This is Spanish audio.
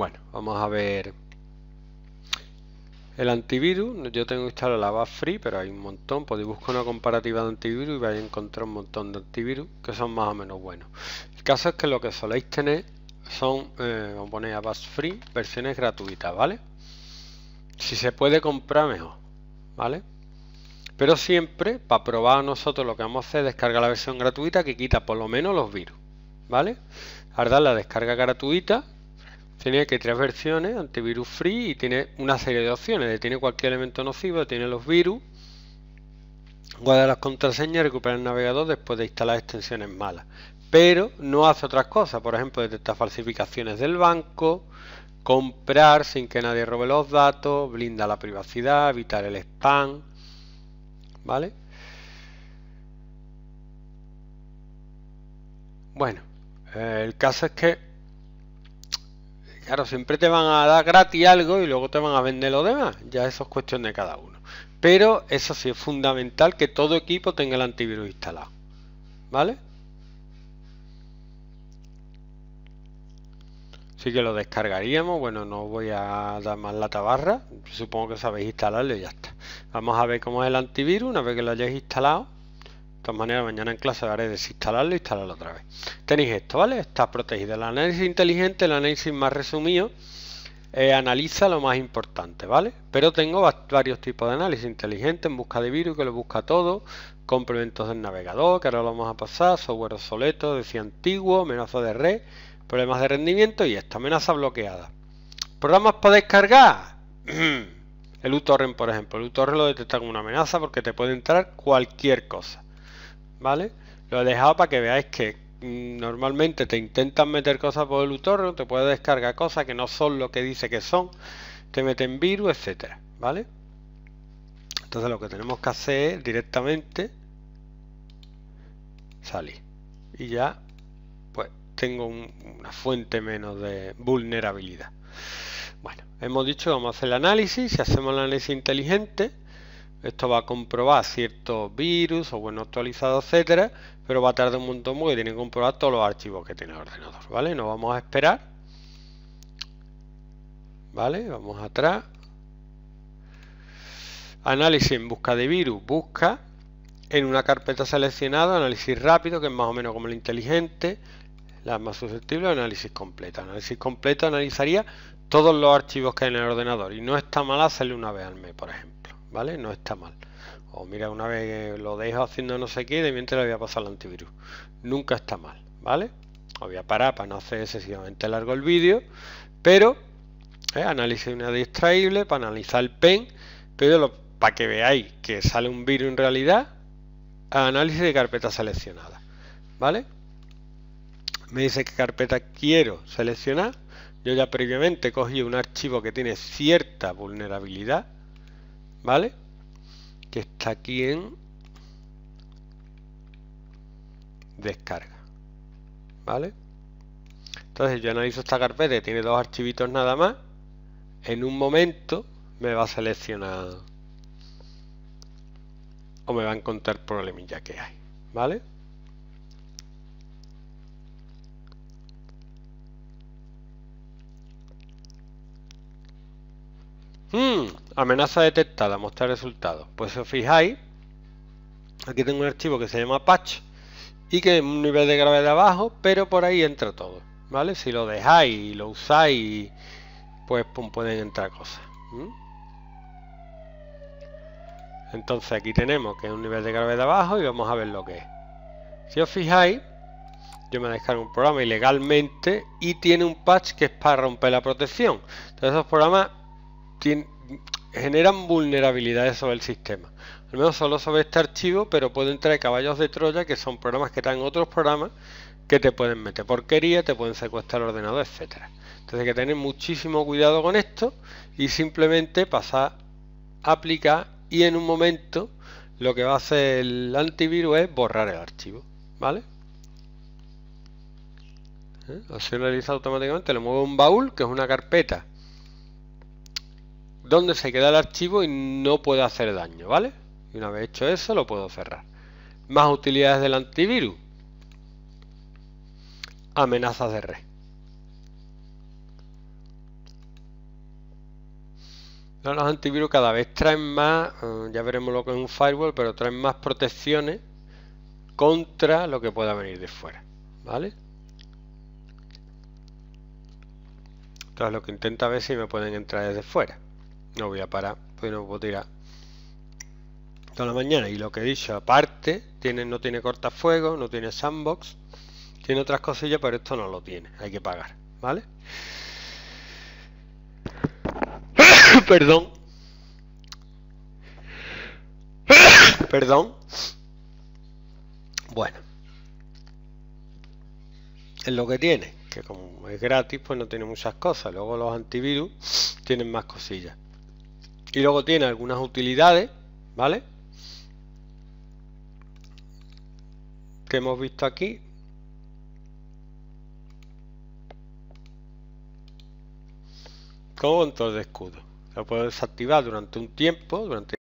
Bueno, vamos a ver el antivirus. Yo tengo instalado la base free, pero hay un montón. Podéis buscar una comparativa de antivirus y vais a encontrar un montón de antivirus que son más o menos buenos. El caso es que lo que soléis tener son, vamos eh, a poner a base free, versiones gratuitas, ¿vale? Si se puede comprar, mejor, ¿vale? Pero siempre, para probar nosotros lo que vamos a hacer es descargar la versión gratuita que quita por lo menos los virus, ¿vale? Ahora la descarga gratuita, tiene que tres versiones, antivirus free, y tiene una serie de opciones. Tiene cualquier elemento nocivo, tiene los virus, guarda las contraseñas, recupera el navegador después de instalar extensiones malas. Pero no hace otras cosas, por ejemplo, detectar falsificaciones del banco, comprar sin que nadie robe los datos, blinda la privacidad, evitar el spam, ¿vale? Bueno, el caso es que Claro, siempre te van a dar gratis algo y luego te van a vender lo demás. Ya eso es cuestión de cada uno. Pero eso sí es fundamental que todo equipo tenga el antivirus instalado. ¿Vale? Así que lo descargaríamos. Bueno, no voy a dar más la tabarra. Supongo que sabéis instalarlo y ya está. Vamos a ver cómo es el antivirus una vez que lo hayáis instalado. Manera mañana en clase haré desinstalarlo e instalarlo otra vez. Tenéis esto, ¿vale? Está protegido. El análisis inteligente, el análisis más resumido, eh, analiza lo más importante, ¿vale? Pero tengo varios tipos de análisis inteligente, en busca de virus, que lo busca todo, complementos del navegador, que ahora lo vamos a pasar, software obsoleto, decía antiguo, amenaza de red, problemas de rendimiento y esta amenaza bloqueada. ¿Programas para descargar? El uTorrent, por ejemplo. El uTorrent lo detecta como una amenaza porque te puede entrar cualquier cosa. ¿vale? Lo he dejado para que veáis que mm, normalmente te intentan meter cosas por el utorno, te puede descargar cosas que no son lo que dice que son, te meten virus, etcétera, ¿vale? Entonces lo que tenemos que hacer es directamente salir. Y ya pues tengo una fuente menos de vulnerabilidad. Bueno, hemos dicho vamos a hacer el análisis, si hacemos el análisis inteligente, esto va a comprobar ciertos virus o bueno actualizado etcétera, pero va a tardar un montón porque tiene que comprobar todos los archivos que tiene el ordenador, ¿vale? No vamos a esperar. ¿Vale? Vamos atrás. Análisis en busca de virus, busca en una carpeta seleccionada, análisis rápido, que es más o menos como el inteligente, la más susceptible, análisis completo. Análisis completo analizaría todos los archivos que hay en el ordenador y no está mal hacerle una vez al mes, por ejemplo. ¿vale? No está mal. O mira, una vez lo dejo haciendo no sé qué, de mientras le voy a pasar el antivirus. Nunca está mal, ¿vale? Os voy a parar para no hacer excesivamente largo el vídeo, pero ¿eh? análisis de una distraíble para analizar el PEN, pero para que veáis que sale un virus en realidad, análisis de carpeta seleccionada, ¿vale? Me dice qué carpeta quiero seleccionar. Yo ya previamente cogí un archivo que tiene cierta vulnerabilidad, ¿vale? Que está aquí en descarga, ¿vale? Entonces yo analizo esta carpeta, tiene dos archivitos nada más, en un momento me va a seleccionar o me va a encontrar ya que hay, ¿vale? Hmm. Amenaza detectada, mostrar resultados. Pues si os fijáis, aquí tengo un archivo que se llama patch y que es un nivel de gravedad abajo pero por ahí entra todo. ¿Vale? Si lo dejáis y lo usáis, pues pueden entrar cosas. Entonces aquí tenemos que es un nivel de gravedad abajo y vamos a ver lo que es. Si os fijáis, yo me descargo un programa ilegalmente y tiene un patch que es para romper la protección. Entonces esos programas tienen generan vulnerabilidades sobre el sistema. Al menos solo sobre este archivo, pero pueden traer caballos de Troya, que son programas que en otros programas que te pueden meter porquería, te pueden secuestrar el ordenador, etcétera. Entonces hay que tener muchísimo cuidado con esto y simplemente pasar a aplicar y en un momento lo que va a hacer el antivirus es borrar el archivo, ¿vale? ¿Eh? realiza automáticamente, lo mueve un baúl, que es una carpeta donde se queda el archivo y no puede hacer daño, ¿vale? Y una vez hecho eso lo puedo cerrar. Más utilidades del antivirus. Amenazas de red. Los antivirus cada vez traen más, eh, ya veremos lo que es un firewall, pero traen más protecciones contra lo que pueda venir de fuera, ¿vale? Entonces lo que intenta ver si me pueden entrar desde fuera no voy a parar, pues no puedo tirar toda la mañana. Y lo que he dicho, aparte, tiene, no tiene cortafuegos, no tiene sandbox, tiene otras cosillas, pero esto no lo tiene, hay que pagar, ¿vale? Perdón. Perdón. Bueno. Es lo que tiene, que como es gratis, pues no tiene muchas cosas. Luego los antivirus tienen más cosillas. Y luego tiene algunas utilidades, ¿vale? Que hemos visto aquí. Como control de escudo. Lo puedo desactivar durante un tiempo, durante